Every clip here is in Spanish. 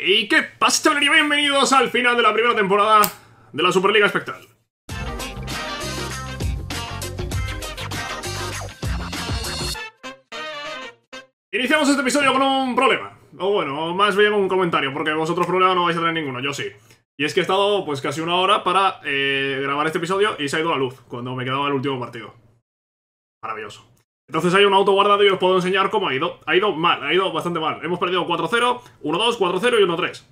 ¿Y qué pasa, y Bienvenidos al final de la primera temporada de la Superliga Espectral. Iniciamos este episodio con un problema. O bueno, más bien un comentario, porque vosotros problema no vais a tener ninguno, yo sí. Y es que he estado pues casi una hora para eh, grabar este episodio y se ha ido la luz cuando me quedaba el último partido. Maravilloso. Entonces hay un auto guardado y os puedo enseñar cómo ha ido. Ha ido mal, ha ido bastante mal. Hemos perdido 4-0, 1-2, 4-0 y 1-3.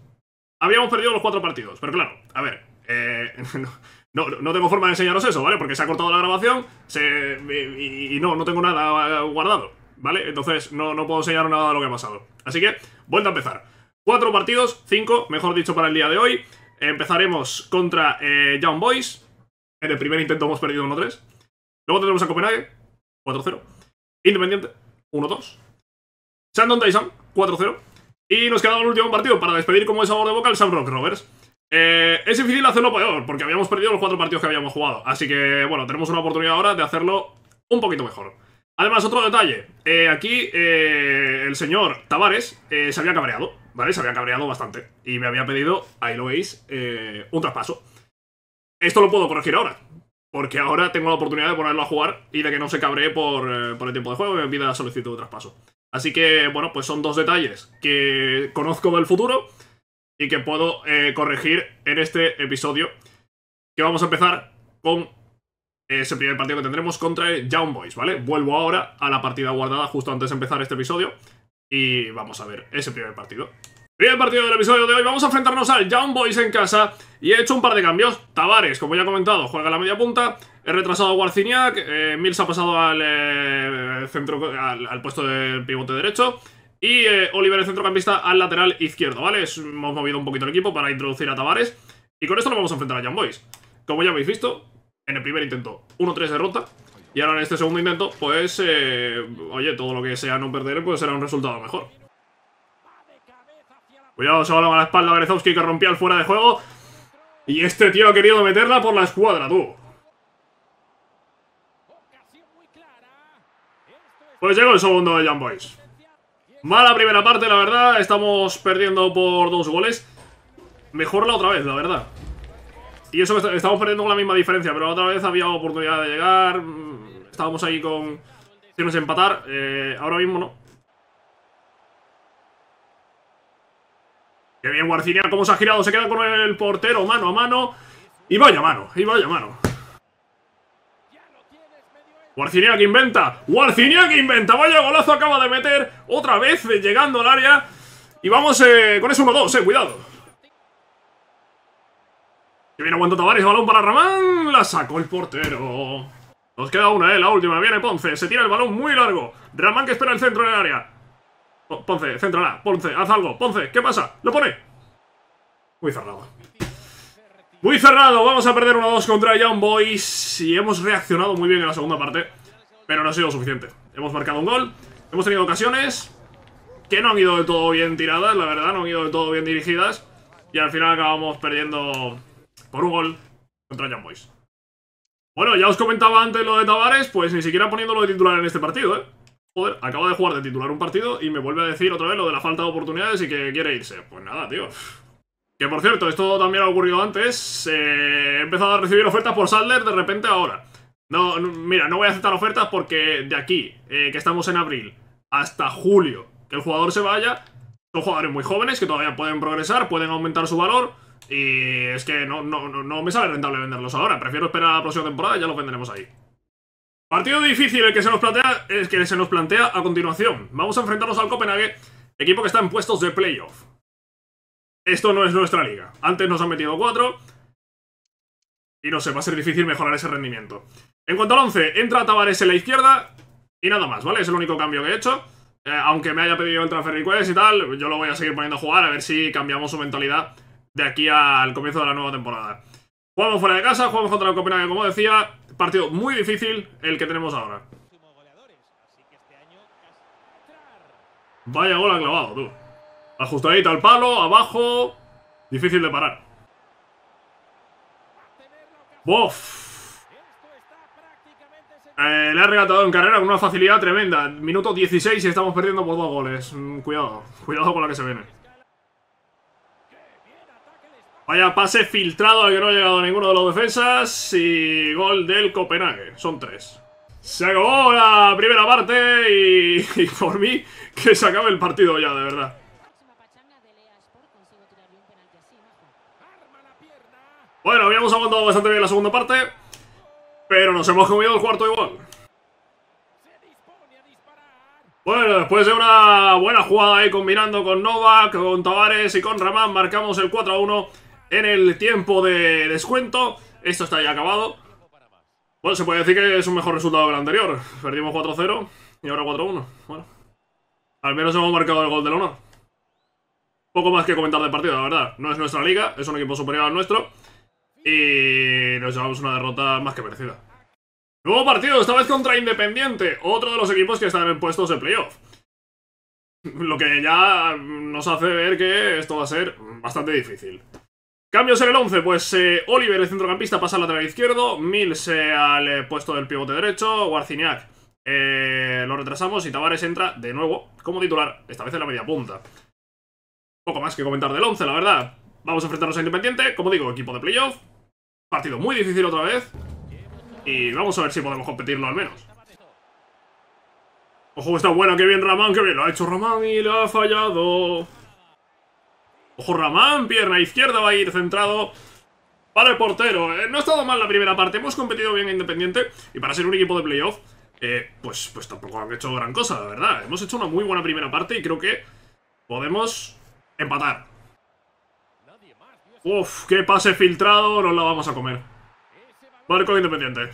Habíamos perdido los cuatro partidos, pero claro, a ver, eh, no, tengo forma de enseñaros eso, ¿vale? Porque se ha cortado la grabación y, no, no tengo nada eh, guardado, ¿vale? Entonces no, no puedo enseñaros nada de lo que ha pasado. Así que, vuelta a empezar. Cuatro partidos, cinco, mejor dicho, para el día de hoy. Empezaremos contra eh, Young Boys. En el primer intento hemos perdido 1-3. Luego tendremos a Copenhague, 4-0. Independiente 1-2. Shandon Tyson 4-0. Y nos quedaba el último partido para despedir como es sabor de boca el Shamrock Rovers. Eh, es difícil hacerlo peor, porque habíamos perdido los cuatro partidos que habíamos jugado. Así que, bueno, tenemos una oportunidad ahora de hacerlo un poquito mejor. Además, otro detalle. Eh, aquí eh, el señor Tavares se había cabreado, ¿vale? Se había cabreado bastante. Y me había pedido, ahí lo veis, un traspaso. Esto lo puedo corregir ahora. Porque ahora tengo la oportunidad de ponerlo a jugar y de que no se cabree eh, por, el tiempo de juego y me pida solicitud de traspaso. Así que, bueno, pues son dos detalles que conozco del futuro y que puedo eh, corregir en este episodio. Que vamos a empezar con eh, ese primer partido que tendremos contra el Young Boys, ¿vale? Vuelvo ahora a la partida guardada justo antes de empezar este episodio y vamos a ver ese primer partido. Bien partido del episodio de hoy, vamos a enfrentarnos al Young Boys en casa y he hecho un par de cambios. Tavares, como ya he comentado, juega la media punta, he retrasado a Warziniak eh, Mills ha pasado al, eh, centro, al, puesto del pivote derecho y eh, Oliver el centrocampista al lateral izquierdo, ¿vale? hemos movido un poquito el equipo para introducir a Tavares y con esto nos vamos a enfrentar a Young Boys. Como ya habéis visto, en el primer intento 1-3 derrota y ahora en este segundo intento, pues, oye, todo lo que sea no perder, pues será un resultado mejor. Cuidado, se va a la espalda Berezowski que rompía al fuera de juego. Y este tío ha querido meterla por la escuadra, tú. Pues llegó el segundo de Young Boys. Mala primera parte, la verdad. Estamos perdiendo por dos goles. Mejor la otra vez, la verdad. Y eso que estamos perdiendo con la misma diferencia, pero la otra vez había oportunidad de llegar. Mm, estábamos ahí con... Si empatar, eh, ahora mismo no. Qué bien Guarcinia! cómo se ha girado, se queda con el portero mano a mano. Y vaya mano, y vaya mano. que inventa, que inventa, vaya golazo acaba de meter otra vez llegando al área. Y vamos eh, con ese 1-2, eh, cuidado. Que bien aguantó Tavares, balón para Ramán, la sacó el portero. Nos queda una, eh, la última, viene Ponce, se tira el balón muy largo. Ramán que espera el centro del área. Ponce, centrala, Ponce, haz algo, Ponce, ¿qué pasa? ¿Lo pone? Muy cerrado. Muy cerrado, vamos a perder 1-2 contra Young Boys y hemos reaccionado muy bien en la segunda parte, pero no ha sido suficiente. Hemos marcado un gol, hemos tenido ocasiones que no han ido de todo bien tiradas, la verdad, no han ido de todo bien dirigidas y al final acabamos perdiendo por un gol contra Young Boys. Bueno, ya os comentaba antes lo de Tavares, pues ni siquiera poniéndolo de titular en este partido, ¿eh? Joder, acabo de jugar de titular un partido y me vuelve a decir otra vez lo de la falta de oportunidades y que quiere irse. Pues nada, tío. Que por cierto, esto también ha ocurrido antes. Eh, he empezado a recibir ofertas por Sadler de repente ahora. No, mira, no voy a aceptar ofertas porque de aquí, eh, que estamos en abril, hasta julio, que el jugador se vaya, son jugadores muy jóvenes que todavía pueden progresar, pueden aumentar su valor. Y es que no, no, no me sale rentable venderlos ahora. Prefiero esperar a la próxima temporada y ya los venderemos ahí. Partido difícil el que se nos plantea, es que se nos plantea a continuación. Vamos a enfrentarnos al Copenhague, equipo que está en puestos de playoff. Esto no es nuestra liga. Antes nos han metido cuatro. Y no sé, va a ser difícil mejorar ese rendimiento. En cuanto al 11, entra Tavares en la izquierda y nada más, ¿vale? Es el único cambio que he hecho. Eh, aunque me haya pedido el transfer request y tal, yo lo voy a seguir poniendo a jugar a ver si cambiamos su mentalidad de aquí al comienzo de la nueva temporada. Jugamos fuera de casa, jugamos contra el Copenhague, como decía. Partido muy difícil el que tenemos ahora. Vaya gol ha clavado, tú. Ajustadito al palo, abajo. Difícil de parar. ¡Bof! Eh, le ha regatado en carrera con una facilidad tremenda. Minuto 16 y estamos perdiendo por dos goles. Mm, cuidado, cuidado con la que se viene. Vaya pase filtrado al que no ha llegado ninguno de los defensas y gol del Copenhague. Son tres. Se acabó la primera parte y, por mí que se acabe el partido ya, de verdad. Bueno, habíamos aguantado bastante bien la segunda parte, pero nos hemos comido el cuarto igual. Bueno, después de una buena jugada ahí combinando con Novak, con Tavares y con Ramán, marcamos el 4 a 1 en el tiempo de descuento. Esto está ya acabado. Bueno, se puede decir que es un mejor resultado que el anterior. Perdimos 4-0 y ahora 4-1. Bueno, al menos hemos marcado el gol del honor. Poco más que comentar de partido, la verdad. No es nuestra liga, es un equipo superior al nuestro. Y nos llevamos una derrota más que merecida. Nuevo partido, esta vez contra Independiente, otro de los equipos que están en puestos de playoff. Lo que ya nos hace ver que esto va a ser bastante difícil. Cambios en el 11, pues eh, Oliver, el centrocampista, pasa al lateral izquierdo, Mills se eh, al eh, puesto del pivote derecho, eh, lo retrasamos y Tavares entra de nuevo como titular, esta vez en la media punta. Poco más que comentar del 11, la verdad. Vamos a enfrentarnos a Independiente, como digo, equipo de playoff, partido muy difícil otra vez, y vamos a ver si podemos competirlo al menos. Ojo, está buena, qué bien Ramán, qué bien lo ha hecho Ramán y le ha fallado. Ojo Ramán, pierna izquierda va a ir centrado para el portero. Eh, no ha estado mal la primera parte, hemos competido bien a Independiente y para ser un equipo de playoff, eh, pues, pues tampoco han hecho gran cosa, la verdad. Hemos hecho una muy buena primera parte y creo que podemos empatar. Uf, qué pase filtrado, nos la vamos a comer. Barco Independiente.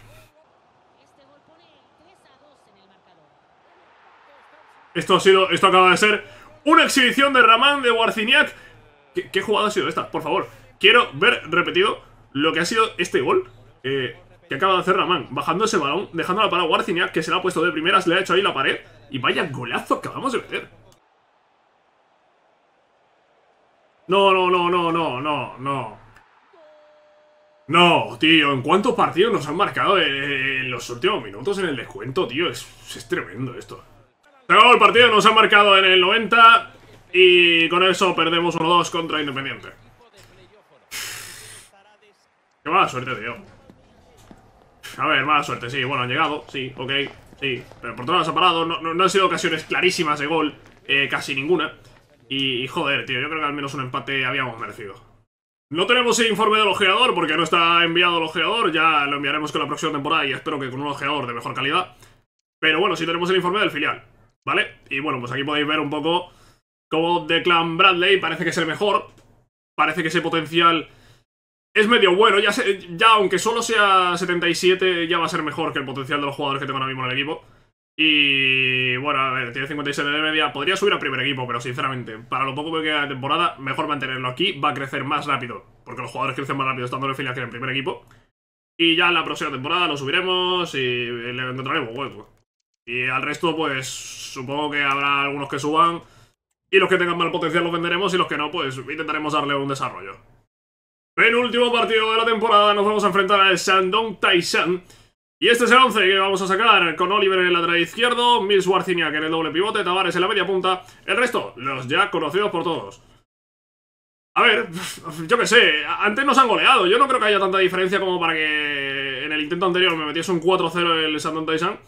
Esto ha sido, esto acaba de ser una exhibición de Ramán, de Warciniak ¿Qué, jugada ha sido esta? Por favor, quiero ver repetido lo que ha sido este gol eh, que acaba de hacer Ramán, bajando ese balón, dejando dejándola para Guarcinia, que se la ha puesto de primeras, le ha hecho ahí la pared, y vaya golazo que acabamos de meter. No, no, no, no, no, no, no. No, tío, ¿en cuántos partidos nos han marcado en los últimos minutos en el descuento, tío? Es, tremendo esto. Se acabó el partido, nos han marcado en el 90, y con eso perdemos 1-2 contra Independiente. Qué mala suerte, tío. A ver, mala suerte, sí. Bueno, han llegado, sí, ok, sí. Pero por todas las ha parado. No, han sido ocasiones clarísimas de gol. Eh, casi ninguna. y, joder, tío, yo creo que al menos un empate habíamos merecido. No tenemos el informe del ojeador porque no está enviado el ojeador. Ya lo enviaremos con la próxima temporada y espero que con un ojeador de mejor calidad. Pero bueno, sí tenemos el informe del filial. ¿Vale? Y bueno, pues aquí podéis ver un poco como de Clan Bradley parece que es el mejor. Parece que ese potencial es medio bueno. Ya, ya aunque solo sea 77, ya va a ser mejor que el potencial de los jugadores que tengo ahora mismo en el equipo. Y bueno, a ver, tiene 57 de media. Podría subir al primer equipo, pero sinceramente, para lo poco que queda de temporada, mejor mantenerlo aquí. Va a crecer más rápido, porque los jugadores crecen más rápido estando en final que en el primer equipo. Y ya en la próxima temporada lo subiremos y le encontraremos hueco. Y al resto, pues supongo que habrá algunos que suban. Y los que tengan mal potencial los venderemos y los que no, pues intentaremos darle un desarrollo. último partido de la temporada, nos vamos a enfrentar al Shandong Taishan. Y este es el 11 que vamos a sacar con Oliver en el lateral izquierdo, Mills Warcinia en el doble pivote, Tavares en la media punta, el resto, los ya conocidos por todos. A ver, yo qué sé, antes nos han goleado, yo no creo que haya tanta diferencia como para que en el intento anterior me metiese un 4-0 el Shandong Taishan.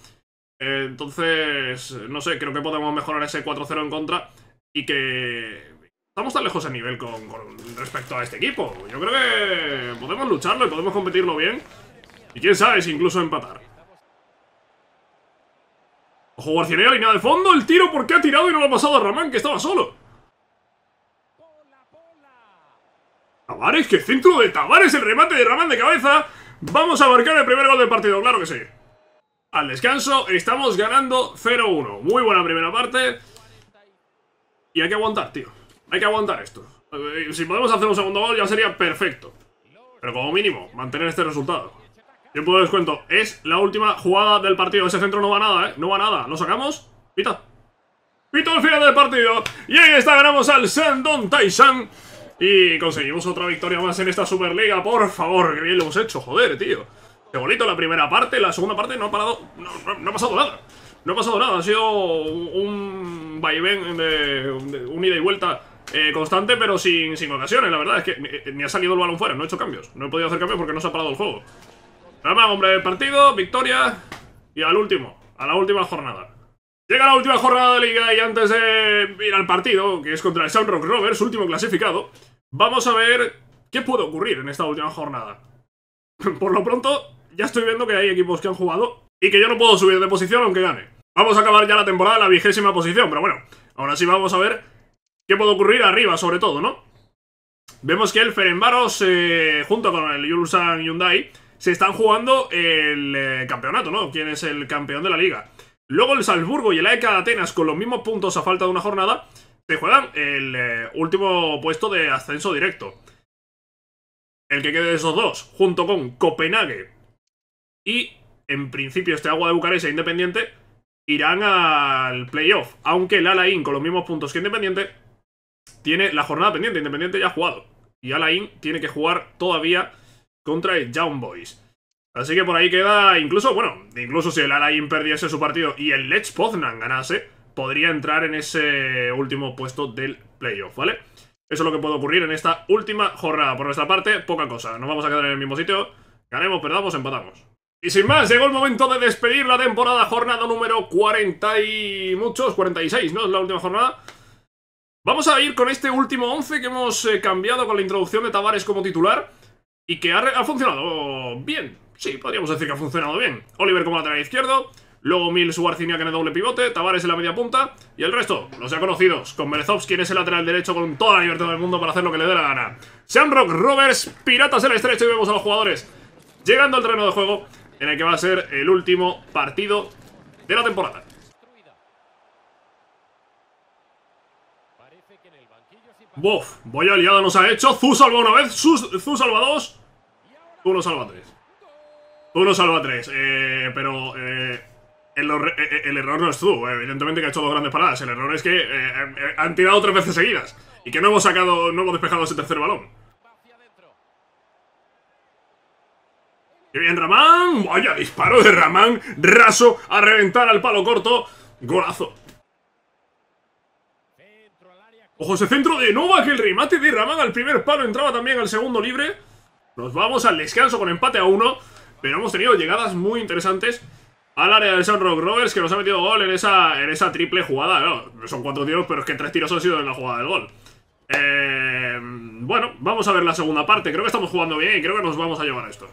Entonces, no sé, creo que podemos mejorar ese 4-0 en contra y que estamos tan lejos a nivel con, respecto a este equipo. Yo creo que podemos lucharlo y podemos competirlo bien. Y quién sabe incluso empatar. Ojo y línea de fondo, el tiro porque ha tirado y no lo ha pasado a Ramán, que estaba solo. Tavares, que centro de Tavares, el remate de Ramán de cabeza. Vamos a marcar el primer gol del partido, claro que sí. Al descanso, estamos ganando 0-1. Muy buena primera parte. Y hay que aguantar, tío. Hay que aguantar esto. Eh, si podemos hacer un segundo gol ya sería perfecto. Pero como mínimo, mantener este resultado. Yo puedo descuento. Es la última jugada del partido. Ese centro no va nada, ¿eh? No va nada. ¿Lo sacamos? Pita. Pito al final del partido. Y ahí está, ganamos al Sandon Taishan. Y conseguimos otra victoria más en esta Superliga. Por favor, qué bien lo hemos hecho, joder, tío. Qué bonito la primera parte. La segunda parte no ha parado. no ha pasado nada. No ha pasado nada, ha sido un vaivén de, un ida y vuelta eh, constante, pero sin, ocasiones, la verdad. Es que eh, eh, ni, ha salido el balón fuera, no he hecho cambios. No he podido hacer cambios porque no se ha parado el juego. Nada hombre del partido, victoria y al último, a la última jornada. Llega la última jornada de liga y antes de ir al partido, que es contra el Soundrock Rovers, último clasificado, vamos a ver qué puede ocurrir en esta última jornada. Por lo pronto, ya estoy viendo que hay equipos que han jugado y que yo no puedo subir de posición aunque gane. Vamos a acabar ya la temporada en la vigésima posición, pero bueno, ahora sí vamos a ver qué puede ocurrir arriba, sobre todo, ¿no? Vemos que el Ferenbaros, eh, junto con el Yulsan Hyundai, se están jugando el eh, campeonato, ¿no? Quién es el campeón de la liga. Luego el Salzburgo y el AECA de Atenas, con los mismos puntos a falta de una jornada, se juegan el eh, último puesto de ascenso directo. El que quede de esos dos, junto con Copenhague y, en principio, este Agua de Bucarest e Independiente, irán al playoff. Aunque el Alain, con los mismos puntos que Independiente, tiene la jornada pendiente. Independiente ya ha jugado. Y Alain tiene que jugar todavía contra el Young Boys. Así que por ahí queda, incluso, bueno, incluso si el Alain perdiese su partido y el Lech Poznan ganase, podría entrar en ese último puesto del playoff, ¿vale? Eso es lo que puede ocurrir en esta última jornada. Por nuestra parte, poca cosa. Nos vamos a quedar en el mismo sitio. Ganemos, perdamos, empatamos. Y sin más, llegó el momento de despedir la temporada, jornada número 40 y muchos, 46, ¿no? Es la última jornada. Vamos a ir con este último 11 que hemos eh, cambiado con la introducción de Tavares como titular y que ha, funcionado bien. Sí, podríamos decir que ha funcionado bien. Oliver como lateral izquierdo, luego Mills que en el doble pivote, Tavares en la media punta y el resto, los ya conocidos, con quien es el lateral derecho con toda la libertad del mundo para hacer lo que le dé la gana. Rock Rovers, Piratas el Estrecho y vemos a los jugadores llegando al terreno de juego en que va a ser el último partido de la temporada. Bof, Boya liada nos ha hecho. Zu salva una vez, Zu salva dos. Tú no salva tres. Tú no salva tres. Eh, pero eh, eh, el, error no es tú. Evidentemente que ha hecho dos grandes paradas. El error es que han tirado tres veces seguidas. Y que no hemos sacado, no hemos despejado ese tercer balón. ¡Qué bien, Ramán! ¡Vaya disparo de Ramán! Raso a reventar al palo corto. ¡Golazo! Ojo, ese centro de que el remate de Ramán al primer palo, entraba también al segundo libre. Nos vamos al descanso con empate a uno, pero hemos tenido llegadas muy interesantes al área del Rock Rovers, que nos ha metido gol en esa, en esa triple jugada. No, son cuatro tiros, pero es que tres tiros han sido en la jugada del gol. Eh, bueno, vamos a ver la segunda parte. Creo que estamos jugando bien y creo que nos vamos a llevar a esto.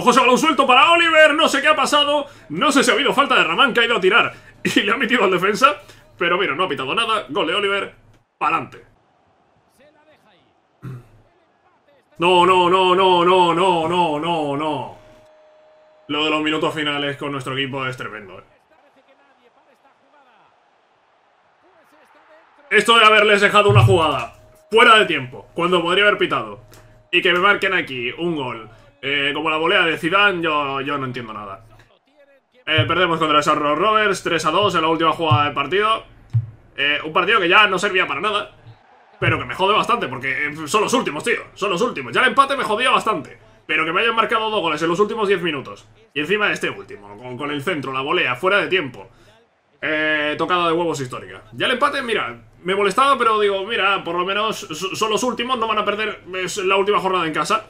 Ojo ese balón suelto para Oliver, no sé qué ha pasado No sé si ha habido falta de Ramán que ha ido a tirar Y le ha metido al defensa Pero mira, no ha pitado nada, gol de Oliver Pa'lante No, no, no, no, no, no, no, no, no Lo de los minutos finales con nuestro equipo es tremendo eh. Esto de haberles dejado una jugada fuera de tiempo, cuando podría haber pitado, y que me marquen aquí un gol eh, como la volea de Zidane, yo, yo no entiendo nada. Eh, perdemos contra los Rovers, 3 a 2 en la última jugada del partido. Eh, un partido que ya no servía para nada, pero que me jode bastante, porque son los últimos, tío. Son los últimos. Ya el empate me jodía bastante, pero que me hayan marcado dos goles en los últimos 10 minutos. Y encima este último, con, el centro, la volea, fuera de tiempo. Eh, tocada de huevos histórica. Ya el empate, mira, me molestaba, pero digo, mira, por lo menos son los últimos, no van a perder la última jornada en casa.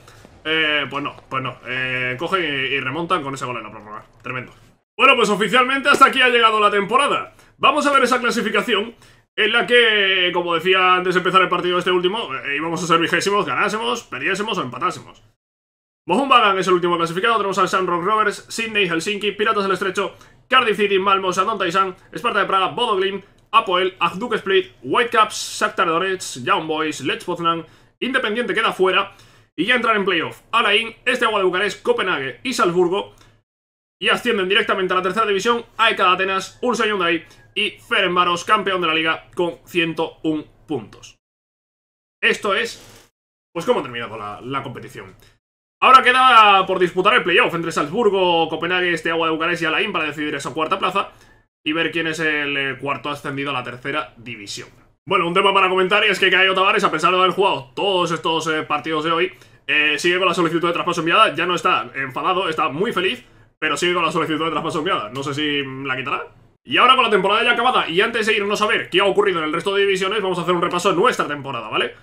Eh, pues no, pues no. Eh, cogen y, remontan con ese gol en la prórroga. Tremendo. Bueno, pues oficialmente hasta aquí ha llegado la temporada. Vamos a ver esa clasificación en la que, como decía antes de empezar el partido este último, eh, íbamos a ser vigésimos, ganásemos, perdiésemos o empatásemos. Mohun es el último clasificado, tenemos al Shamrock Rovers, Sydney, Helsinki, Piratas del Estrecho, Cardiff City, Malmo, Shandon Taisan, Esparta de Praga, Bodoglin, Apoel, Ajduk Split, Whitecaps, Shakhtar Donetsk, Young Boys, Lech Poznan, Independiente queda fuera y ya entrar en playoff. Alain Este Agua de Bucarest, Copenhague y Salzburgo y ascienden directamente a la tercera división Hay de Atenas, Ursa ahí y Ferenbaros, campeón de la liga con 101 puntos. Esto es, pues cómo ha terminado la, competición. Ahora queda por disputar el playoff entre Salzburgo, Copenhague, este Agua de Bucarest y Alain para decidir esa cuarta plaza y ver quién es el eh, cuarto ascendido a la tercera división. Bueno, un tema para comentar y es que Caio Tavares, a pesar de haber jugado todos estos eh, partidos de hoy, eh, sigue con la solicitud de traspaso enviada, ya no está enfadado, está muy feliz, pero sigue con la solicitud de traspaso enviada. No sé si la quitará. Y ahora con la temporada ya acabada, y antes de irnos a ver qué ha ocurrido en el resto de divisiones, vamos a hacer un repaso de nuestra temporada, ¿vale?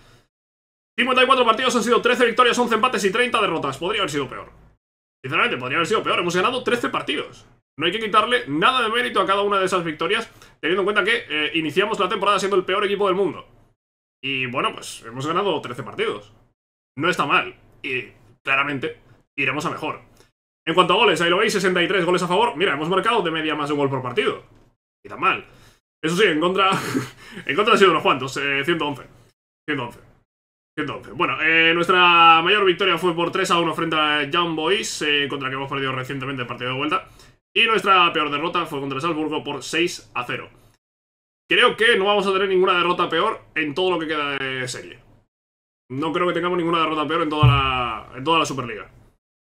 54 partidos han sido 13 victorias, 11 empates y 30 derrotas. Podría haber sido peor. Sinceramente, podría haber sido peor. Hemos ganado 13 partidos. No hay que quitarle nada de mérito a cada una de esas victorias, teniendo en cuenta que eh, iniciamos la temporada siendo el peor equipo del mundo. Y bueno, pues hemos ganado 13 partidos no está mal. Y claramente iremos a mejor. En cuanto a goles, ahí lo veis, 63 goles a favor. Mira, hemos marcado de media más de un gol por partido. Y tan mal. Eso sí, en contra, en contra ha sido unos cuantos, 111. 111. 111. Bueno, eh, nuestra mayor victoria fue por 3 a 1 frente a Young Boys, eh, contra la que hemos perdido recientemente el partido de vuelta. Y nuestra peor derrota fue contra Salzburgo por 6 a 0. Creo que no vamos a tener ninguna derrota peor en todo lo que queda de serie. No creo que tengamos ninguna derrota peor en toda la, en toda la Superliga.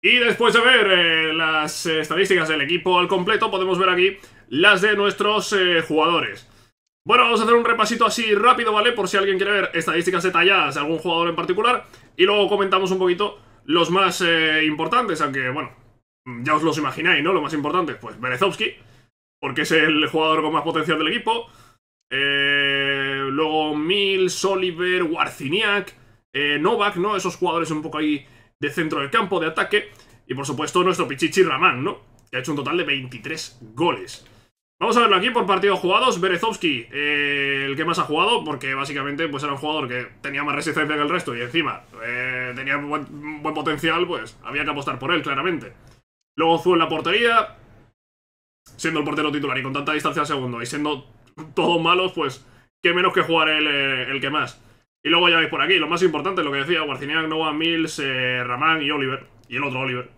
Y después de ver eh, las eh, estadísticas del equipo al completo, podemos ver aquí las de nuestros eh, jugadores. Bueno, vamos a hacer un repasito así rápido, ¿vale? Por si alguien quiere ver estadísticas detalladas de algún jugador en particular. Y luego comentamos un poquito los más importantes, aunque, bueno, ya os los imagináis, ¿no? Lo más importante, pues Berezovsky, porque es el jugador con más potencial del equipo. luego Mills, Oliver, Warciniak... Eh, Novak, ¿no? Esos jugadores un poco ahí de centro del campo, de ataque. Y por supuesto nuestro Pichichi Ramán, ¿no? Que ha hecho un total de 23 goles. Vamos a verlo aquí por partidos jugados. Berezovsky, eh, el que más ha jugado, porque básicamente pues era un jugador que tenía más resistencia que el resto y encima eh, tenía buen, potencial, pues había que apostar por él, claramente. Luego Zú en la portería, siendo el portero titular y con tanta distancia al segundo y siendo todos malos, pues qué menos que jugar el que más. Y luego ya veis por aquí, lo más importante, es lo que decía, Guarciniak, Noah, Mills, eh, Ramán y Oliver. Y el otro Oliver,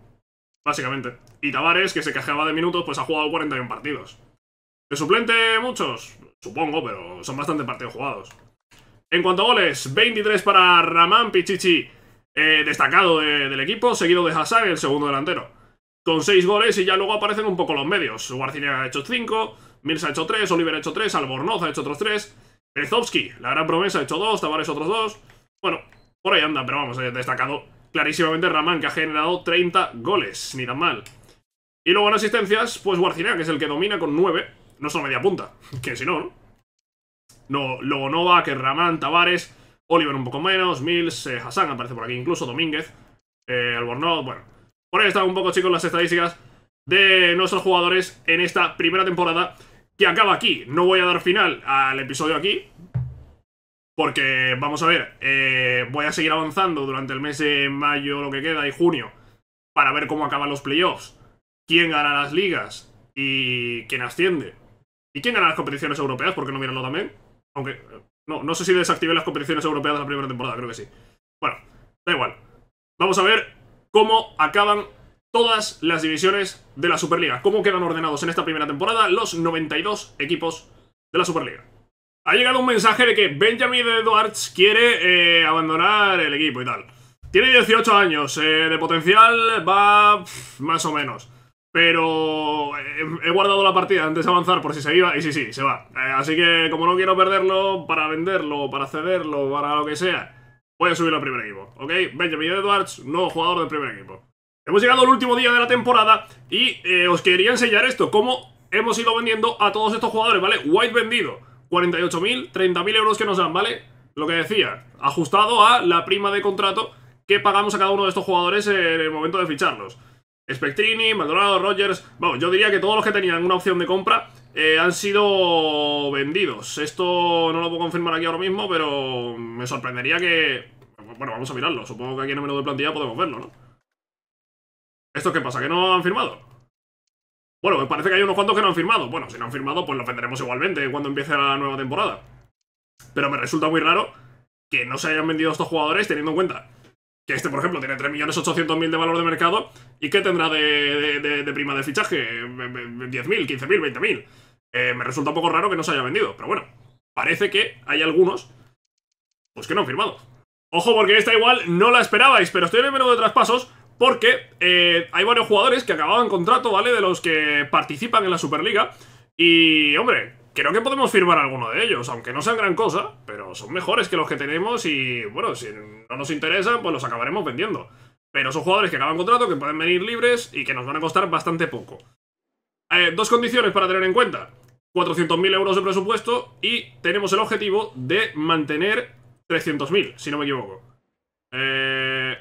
básicamente. Y Tavares, que se quejaba de minutos, pues ha jugado 41 partidos. ¿De suplente muchos? Supongo, pero son bastante partidos jugados. En cuanto a goles, 23 para Ramán Pichichi, eh, destacado del equipo, seguido de Hassan, el segundo delantero. Con 6 goles y ya luego aparecen un poco los medios. Guarciniak ha hecho 5, Mills ha hecho 3, Oliver ha hecho 3, Albornoz ha hecho otros 3... Berezovsky, la gran promesa, ha hecho dos, Tavares otros dos. Bueno, por ahí anda, pero vamos, ha destacado clarísimamente Ramán, que ha generado 30 goles, ni tan mal. Y luego en asistencias, pues Guarcinea, que es el que domina con 9. No solo media punta, que si no, ¿no? Luego Novak, que Ramán, Tavares, Oliver un poco menos, Mills, eh, Hassan aparece por aquí incluso, Domínguez, eh, Albornoz, bueno. Por ahí están un poco, chicos, las estadísticas de nuestros jugadores en esta primera temporada que acaba aquí. No voy a dar final al episodio aquí. Porque, vamos a ver, eh, voy a seguir avanzando durante el mes de mayo, lo que queda, y junio, para ver cómo acaban los playoffs, quién gana las ligas y quién asciende. ¿Y quién gana las competiciones europeas? Porque no miranlo también? Aunque, no, no sé si desactivé las competiciones europeas de la primera temporada, creo que sí. Bueno, da igual. Vamos a ver cómo acaban todas las divisiones de la Superliga. ¿Cómo quedan ordenados en esta primera temporada los 92 equipos de la Superliga? Ha llegado un mensaje de que Benjamin Edwards quiere eh, abandonar el equipo y tal. Tiene 18 años, eh, de potencial va más o menos. Pero eh, he, guardado la partida antes de avanzar por si se iba y sí, sí, se va. así que como no quiero perderlo, para venderlo, para cederlo, para lo que sea, voy a subir al primer equipo, ¿ok? Benjamin Edwards, nuevo jugador del primer equipo. Hemos llegado al último día de la temporada y eh, os quería enseñar esto, cómo hemos ido vendiendo a todos estos jugadores, ¿vale? White vendido, 48.000, 30.000 euros que nos dan, ¿vale? Lo que decía, ajustado a la prima de contrato que pagamos a cada uno de estos jugadores en el momento de ficharlos. Spectrini, Maldonado, Rogers... bueno, yo diría que todos los que tenían una opción de compra eh, han sido vendidos. Esto no lo puedo confirmar aquí ahora mismo, pero me sorprendería que... Bueno, vamos a mirarlo. Supongo que aquí en el menú de plantilla podemos verlo, ¿no? ¿Esto qué pasa? ¿Que no han firmado? Bueno, me parece que hay unos cuantos que no han firmado. Bueno, si no han firmado, pues lo venderemos igualmente cuando empiece la nueva temporada. Pero me resulta muy raro que no se hayan vendido estos jugadores teniendo en cuenta que este, por ejemplo, tiene 3.800.000 de valor de mercado y que tendrá de, de, de, prima de fichaje 10.000, 15.000, 20.000. me resulta un poco raro que no se haya vendido, pero bueno, parece que hay algunos pues que no han firmado. Ojo, porque esta igual no la esperabais, pero estoy en el menú de traspasos porque eh, hay varios jugadores que acababan contrato, ¿vale? De los que participan en la Superliga. Y, hombre, creo que podemos firmar alguno de ellos, aunque no sean gran cosa, pero son mejores que los que tenemos y, bueno, si no nos interesan, pues los acabaremos vendiendo. Pero son jugadores que acaban contrato, que pueden venir libres y que nos van a costar bastante poco. Eh, dos condiciones para tener en cuenta. 400.000 euros de presupuesto y tenemos el objetivo de mantener 300.000, si no me equivoco. Eh,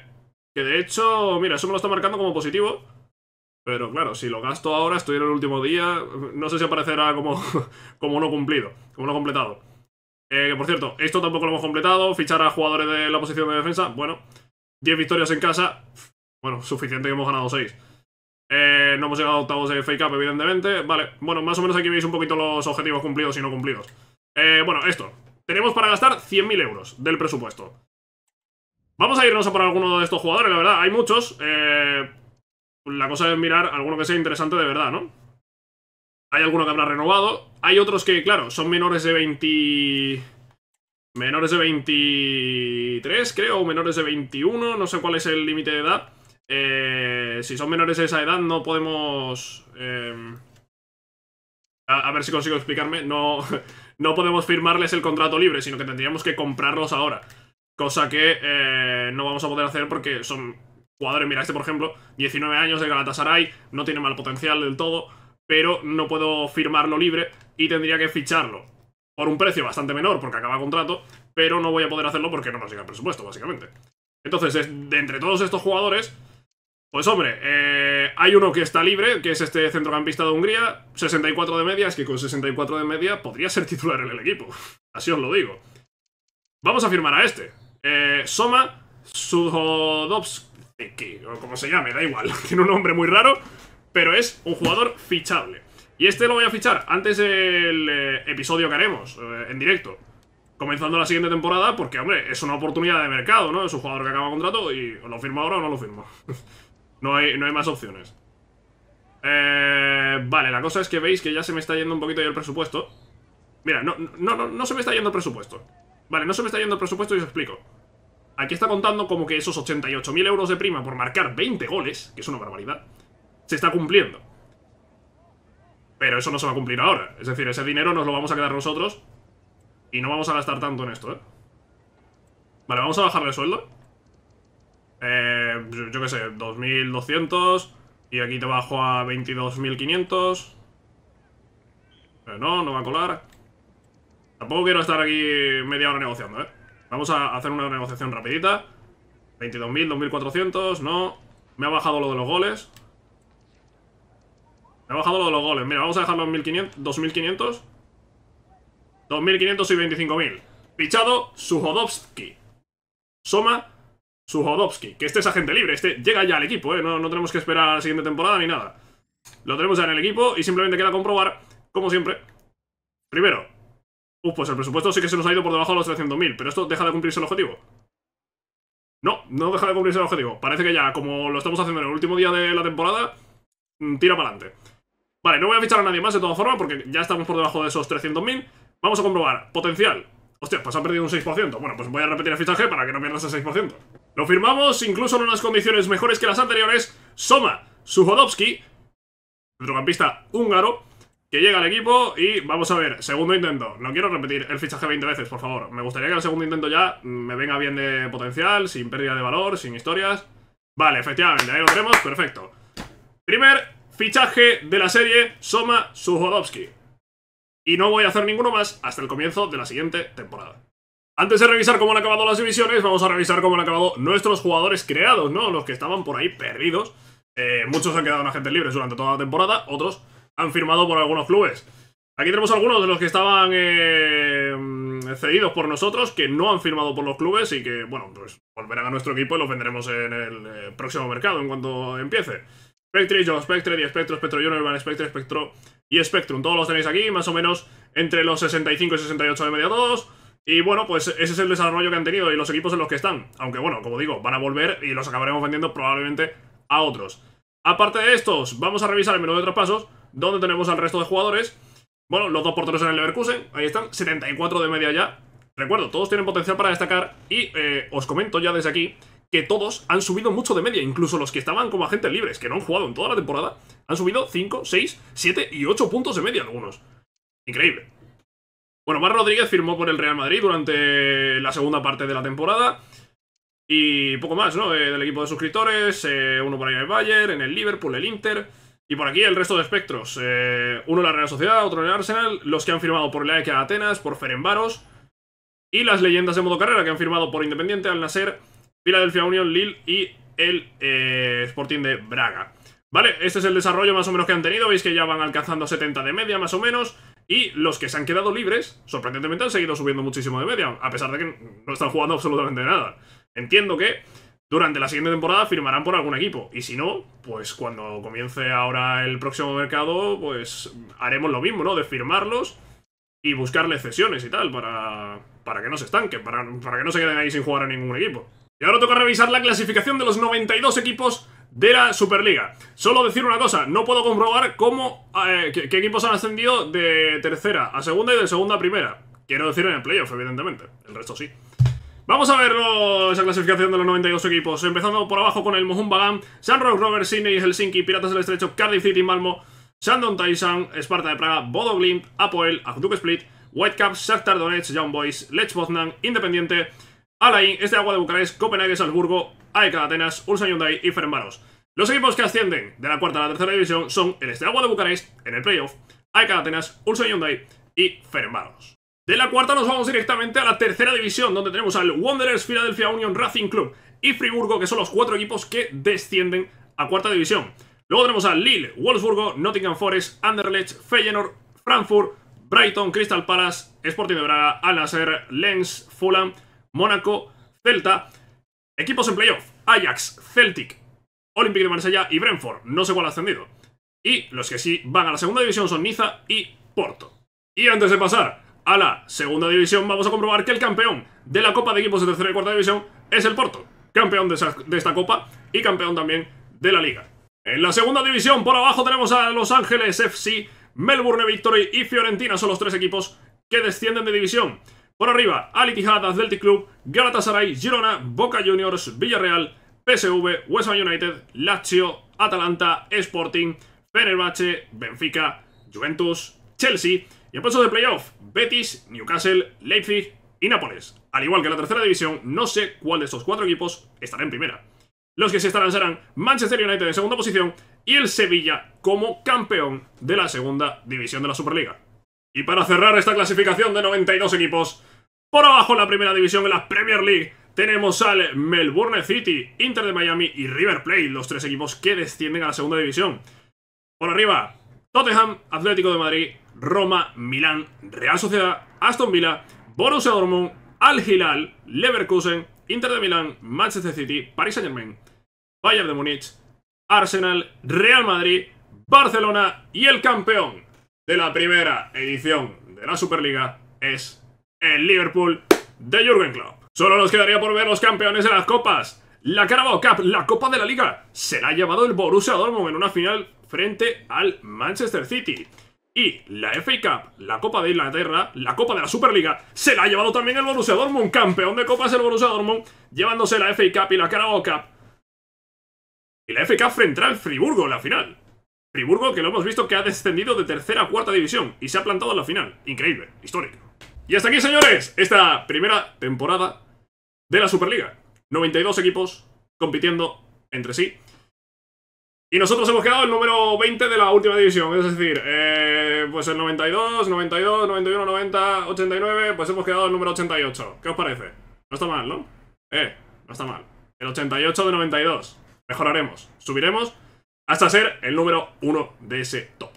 que de hecho, mira, eso me lo está marcando como positivo. Pero claro, si lo gasto ahora, estoy en el último día, no sé si aparecerá como, como no cumplido, como no completado. Eh, que por cierto, esto tampoco lo hemos completado, fichar a jugadores de la posición de defensa, bueno, 10 victorias en casa, bueno, suficiente que hemos ganado 6. Eh, no hemos llegado a octavos de Fake Up, evidentemente. Vale, bueno, más o menos aquí veis un poquito los objetivos cumplidos y no cumplidos. Eh, bueno, esto. Tenemos para gastar 100.000 euros del presupuesto. Vamos a irnos a por alguno de estos jugadores, la verdad. Hay muchos. Eh, la cosa es mirar alguno que sea interesante de verdad, ¿no? Hay alguno que habrá renovado. Hay otros que, claro, son menores de 20... Menores de 23, creo, o menores de 21. No sé cuál es el límite de edad. Eh, si son menores de esa edad no podemos... Eh, a, ver si consigo explicarme. No, no podemos firmarles el contrato libre, sino que tendríamos que comprarlos ahora. Cosa que eh, no vamos a poder hacer porque son jugadores, mira este por ejemplo, 19 años de Galatasaray, no tiene mal potencial del todo, pero no puedo firmarlo libre y tendría que ficharlo por un precio bastante menor porque acaba contrato, pero no voy a poder hacerlo porque no nos llega el presupuesto, básicamente. Entonces, de entre todos estos jugadores, pues hombre, eh, hay uno que está libre, que es este centrocampista de Hungría, 64 de media, es que con 64 de media podría ser titular en el equipo, así os lo digo. Vamos a firmar a este, eh, Soma Suhodovsky, o como se llame, da igual, tiene un nombre muy raro, pero es un jugador fichable. Y este lo voy a fichar antes del eh, episodio que haremos, eh, en directo, comenzando la siguiente temporada, porque, hombre, es una oportunidad de mercado, ¿no? Es un jugador que acaba contrato y lo firmo ahora o no lo firmo. no, hay, no hay más opciones. Eh, vale, la cosa es que veis que ya se me está yendo un poquito el presupuesto. Mira, no, no, no se me está yendo el presupuesto. Vale, no se me está yendo el presupuesto y os explico. Aquí está contando como que esos 88.000 euros de prima por marcar 20 goles, que es una barbaridad, se está cumpliendo. Pero eso no se va a cumplir ahora. Es decir, ese dinero nos lo vamos a quedar nosotros y no vamos a gastar tanto en esto, ¿eh? Vale, vamos a bajarle el sueldo. Eh, yo qué sé, 2.200 y aquí te bajo a 22.500. Pero no, no va a colar. Tampoco quiero estar aquí media hora negociando, ¿eh? Vamos a hacer una negociación rapidita. 22.000, 2.400, no. Me ha bajado lo de los goles. Me ha bajado lo de los goles. Mira, vamos a dejarlo en 2.500. 2.500 y 25.000. Pichado, Suhodovsky. Soma Suhodovsky. Que este es agente libre. Este llega ya al equipo, ¿eh? No, no tenemos que esperar a la siguiente temporada ni nada. Lo tenemos ya en el equipo y simplemente queda comprobar, como siempre. Primero, Uh, pues el presupuesto sí que se nos ha ido por debajo de los 300.000, pero esto deja de cumplirse el objetivo. No, no deja de cumplirse el objetivo. Parece que ya, como lo estamos haciendo en el último día de la temporada, mm, tira para adelante. Vale, no voy a fichar a nadie más de todas formas porque ya estamos por debajo de esos 300.000. Vamos a comprobar. Potencial. Hostia, pues han perdido un 6%. Bueno, pues voy a repetir el fichaje para que no pierdas ese 6%. Lo firmamos incluso en unas condiciones mejores que las anteriores. Soma Suhodowski, centrocampista húngaro, que llega el equipo y vamos a ver, segundo intento. No quiero repetir el fichaje 20 veces, por favor. Me gustaría que el segundo intento ya me venga bien de potencial, sin pérdida de valor, sin historias. Vale, efectivamente, ahí lo tenemos, perfecto. Primer fichaje de la serie, Soma Suhodovsky. Y no voy a hacer ninguno más hasta el comienzo de la siguiente temporada. Antes de revisar cómo han acabado las divisiones, vamos a revisar cómo han acabado nuestros jugadores creados, ¿no? Los que estaban por ahí perdidos. Eh, muchos han quedado en agentes libres durante toda la temporada, otros han firmado por algunos clubes. Aquí tenemos algunos de los que estaban eh, cedidos por nosotros, que no han firmado por los clubes y que, bueno, pues volverán a nuestro equipo y los vendremos en el eh, próximo mercado en cuanto empiece. Spectre, John Spectre, y Spectro, Spectre Spectre, Spectro y Spectrum. Todos los tenéis aquí, más o menos entre los 65 y 68 de media 2. Y bueno, pues ese es el desarrollo que han tenido y los equipos en los que están. Aunque bueno, como digo, van a volver y los acabaremos vendiendo probablemente a otros. Aparte de estos, vamos a revisar el menú de traspasos ¿Dónde tenemos al resto de jugadores? Bueno, los dos porteros en el Leverkusen, ahí están, 74 de media ya. Recuerdo, todos tienen potencial para destacar y eh, os comento ya desde aquí que todos han subido mucho de media, incluso los que estaban como agentes libres, que no han jugado en toda la temporada, han subido 5, 6, 7 y 8 puntos de media algunos. Increíble. Bueno, Mar Rodríguez firmó por el Real Madrid durante la segunda parte de la temporada. Y poco más, ¿no? Eh, del equipo de suscriptores, eh, uno por ahí en el Bayern, en el Liverpool, el Inter... Y por aquí el resto de espectros. Eh, uno en la Real Sociedad, otro en el Arsenal, los que han firmado por el Atenas, por Ferenbaros, y las leyendas de modo carrera que han firmado por Independiente, Al Nasser, Philadelphia Union, Lille y el eh, Sporting de Braga. Vale, este es el desarrollo más o menos que han tenido, veis que ya van alcanzando 70 de media más o menos, y los que se han quedado libres, sorprendentemente han seguido subiendo muchísimo de media, a pesar de que no están jugando absolutamente nada. Entiendo que durante la siguiente temporada firmarán por algún equipo. Y si no, pues cuando comience ahora el próximo mercado, pues haremos lo mismo, ¿no? De firmarlos y buscarle cesiones y tal para, para que no se estanquen, para, para que no se queden ahí sin jugar a ningún equipo. Y ahora toca revisar la clasificación de los 92 equipos de la Superliga. Solo decir una cosa, no puedo comprobar cómo eh, qué, equipos han ascendido de tercera a segunda y de segunda a primera. Quiero decir en el playoff, evidentemente. El resto sí. Vamos a ver esa clasificación de los 92 equipos. Empezando por abajo con el Mohun Bagan, Rock, Rovers, Sydney, Helsinki, Piratas del Estrecho, Cardiff City, Malmo, Shandon Taishan, Esparta de Praga, Bodo Glimp, Apoel, Ajduk Split, Whitecaps, Shakhtar Donetsk, Young Boys, Lech Poznan, Independiente, Alain, Este Agua de Bucarest, Copenhague, Salzburgo, AEK Atenas, Ulsan Hyundai y Fermaros. Los equipos que ascienden de la cuarta a la tercera división son el Este Agua de Bucarest en el playoff, AEK Atenas, Ulsan Hyundai y Fermaros. De la cuarta nos vamos directamente a la tercera división, donde tenemos al Wanderers, Philadelphia Union, Racing Club y Friburgo, que son los cuatro equipos que descienden a cuarta división. Luego tenemos al Lille, Wolfsburgo, Nottingham Forest, Anderlecht, Feyenoord, Frankfurt, Brighton, Crystal Palace, Sporting de Braga, al Lens, Fulham, Mónaco, Celta. Equipos en playoff, Ajax, Celtic, Olympique de Marsella y Brentford. No sé cuál ha ascendido. Y los que sí van a la segunda división son Niza y Porto. Y antes de pasar a la segunda división, vamos a comprobar que el campeón de la Copa de Equipos de Tercera y Cuarta División es el Porto, campeón de, esta Copa y campeón también de la Liga. En la segunda división, por abajo tenemos a Los Ángeles FC, Melbourne Victory y Fiorentina, son los tres equipos que descienden de división. Por arriba, Ali Tijada, Club, Galatasaray, Girona, Boca Juniors, Villarreal, PSV, West Ham United, Lazio, Atalanta, Sporting, Fenerbahce, Benfica, Juventus, Chelsea y en paso de playoff, Betis, Newcastle, Leipzig y Nápoles. Al igual que la tercera división, no sé cuál de estos cuatro equipos estará en primera. Los que se estarán serán Manchester United en segunda posición y el Sevilla como campeón de la segunda división de la Superliga. Y para cerrar esta clasificación de 92 equipos, por abajo en la primera división de la Premier League tenemos al Melbourne City, Inter de Miami y River Plate, los tres equipos que descienden a la segunda división. Por arriba, Tottenham, Atlético de Madrid, Roma, Milán, Real Sociedad, Aston Villa, Borussia Dortmund, Al Hilal, Leverkusen, Inter de Milán, Manchester City, Paris Saint-Germain, Bayern de Múnich, Arsenal, Real Madrid, Barcelona y el campeón de la primera edición de la Superliga es el Liverpool de Jürgen Klopp. Solo nos quedaría por ver los campeones de las copas. La Carabao Cup, la Copa de la Liga, será llevado el Borussia Dortmund en una final frente al Manchester City. Y la FA Cup, la Copa de Inglaterra, la Copa de la Superliga, se la ha llevado también el Borussia Dortmund, campeón de copas el Borussia Dortmund, llevándose la FA Cup y la Carabao Cup. Y la FA Cup al Friburgo en la final. Friburgo que lo hemos visto que ha descendido de tercera a cuarta división y se ha plantado en la final. Increíble, histórico. Y hasta aquí, señores, esta primera temporada de la Superliga. 92 equipos compitiendo entre sí. Y nosotros hemos quedado el número 20 de la última división, es decir, eh, pues el 92, 92, 91, 90, 89, pues hemos quedado el número 88. ¿Qué os parece? No está mal, ¿no? Eh, no está mal. El 88 de 92. Mejoraremos, subiremos hasta ser el número 1 de ese top.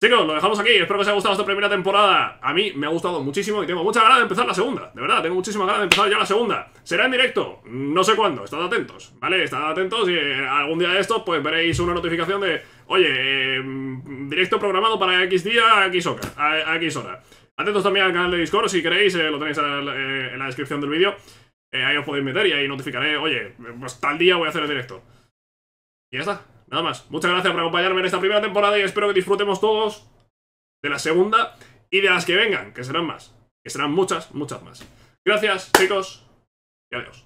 Chicos, lo dejamos aquí, espero que os haya gustado esta primera temporada A mí me ha gustado muchísimo y tengo mucha ganas de empezar la segunda De verdad, tengo muchísima ganas de empezar ya la segunda Será en directo, no sé cuándo, estad atentos ¿Vale? Estad atentos y eh, algún día de estos pues veréis una notificación de Oye, em, directo programado para X día, X hora, a, X hora Atentos también al canal de Discord, si queréis, eh, lo tenéis eh, en la, descripción del vídeo ahí os podéis meter y ahí notificaré, oye, pues tal día voy a hacer el directo. Y ya está. Nada más. Muchas gracias por acompañarme en esta primera temporada y espero que disfrutemos todos de la segunda y de las que vengan, que serán más. Que serán muchas, muchas más. Gracias, chicos. Y adiós.